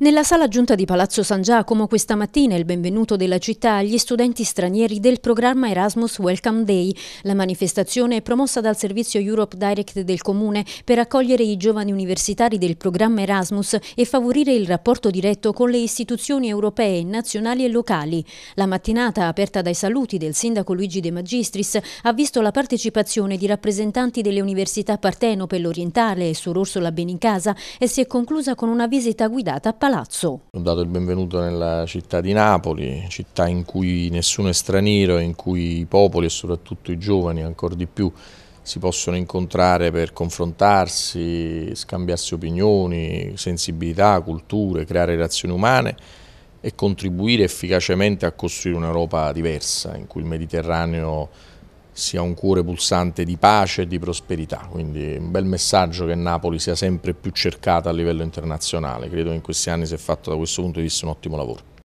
Nella sala giunta di Palazzo San Giacomo questa mattina il benvenuto della città agli studenti stranieri del programma Erasmus Welcome Day. La manifestazione è promossa dal servizio Europe Direct del Comune per accogliere i giovani universitari del programma Erasmus e favorire il rapporto diretto con le istituzioni europee, nazionali e locali. La mattinata, aperta dai saluti del sindaco Luigi De Magistris, ha visto la partecipazione di rappresentanti delle università Partenope, l'Orientale e Sor Orsola Benincasa e si è conclusa con una visita guidata a Palazzo Palazzo. Ho dato il benvenuto nella città di Napoli, città in cui nessuno è straniero, in cui i popoli e soprattutto i giovani ancora di più si possono incontrare per confrontarsi, scambiarsi opinioni, sensibilità, culture, creare relazioni umane e contribuire efficacemente a costruire un'Europa diversa in cui il Mediterraneo sia un cuore pulsante di pace e di prosperità, quindi un bel messaggio che Napoli sia sempre più cercata a livello internazionale, credo che in questi anni si è fatto da questo punto di vista un ottimo lavoro.